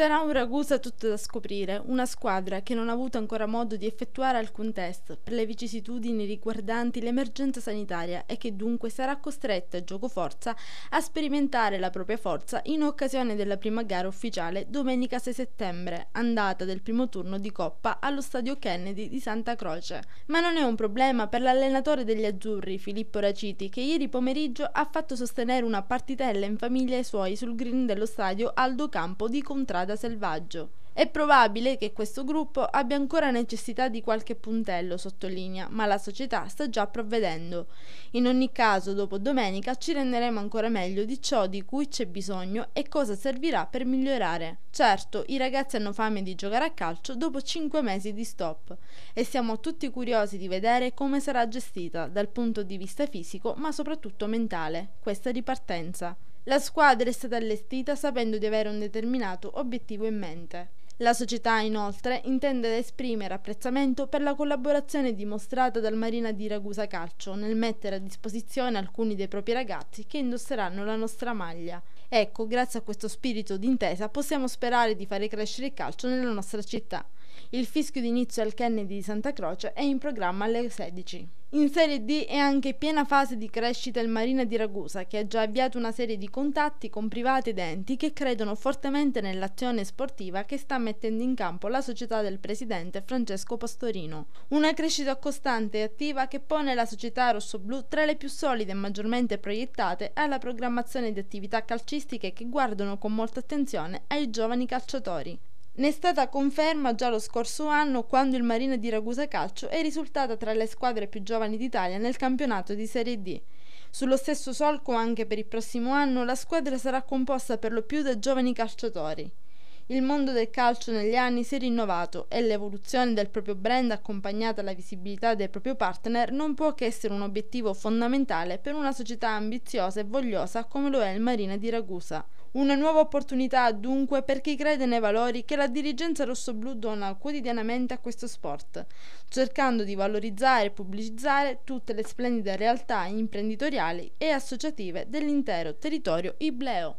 Sarà un Ragusa tutto da scoprire, una squadra che non ha avuto ancora modo di effettuare alcun test per le vicissitudini riguardanti l'emergenza sanitaria e che dunque sarà costretta, gioco forza, a sperimentare la propria forza in occasione della prima gara ufficiale domenica 6 settembre, andata del primo turno di Coppa allo stadio Kennedy di Santa Croce. Ma non è un problema per l'allenatore degli azzurri, Filippo Raciti, che ieri pomeriggio ha fatto sostenere una partitella in famiglia ai suoi sul green dello stadio Aldo Campo di Contrada strada selvaggio. È probabile che questo gruppo abbia ancora necessità di qualche puntello, sottolinea, ma la società sta già provvedendo. In ogni caso, dopo domenica ci renderemo ancora meglio di ciò di cui c'è bisogno e cosa servirà per migliorare. Certo, i ragazzi hanno fame di giocare a calcio dopo 5 mesi di stop e siamo tutti curiosi di vedere come sarà gestita dal punto di vista fisico ma soprattutto mentale questa ripartenza. La squadra è stata allestita sapendo di avere un determinato obiettivo in mente. La società inoltre intende esprimere apprezzamento per la collaborazione dimostrata dal Marina di Ragusa Calcio nel mettere a disposizione alcuni dei propri ragazzi che indosseranno la nostra maglia. Ecco, grazie a questo spirito d'intesa possiamo sperare di fare crescere il calcio nella nostra città. Il fischio d'inizio al Kennedy di Santa Croce è in programma alle 16. In Serie D è anche piena fase di crescita il Marina di Ragusa, che ha già avviato una serie di contatti con privati ed enti che credono fortemente nell'azione sportiva che sta mettendo in campo la società del presidente Francesco Pastorino. Una crescita costante e attiva che pone la società rossoblù tra le più solide e maggiormente proiettate alla programmazione di attività calcistiche che guardano con molta attenzione ai giovani calciatori. Ne è stata conferma già lo scorso anno quando il Marina di Ragusa Calcio è risultata tra le squadre più giovani d'Italia nel campionato di Serie D. Sullo stesso solco anche per il prossimo anno la squadra sarà composta per lo più da giovani calciatori. Il mondo del calcio negli anni si è rinnovato e l'evoluzione del proprio brand accompagnata alla visibilità del proprio partner non può che essere un obiettivo fondamentale per una società ambiziosa e vogliosa come lo è il Marina di Ragusa. Una nuova opportunità dunque per chi crede nei valori che la dirigenza rossoblu dona quotidianamente a questo sport, cercando di valorizzare e pubblicizzare tutte le splendide realtà imprenditoriali e associative dell'intero territorio ibleo.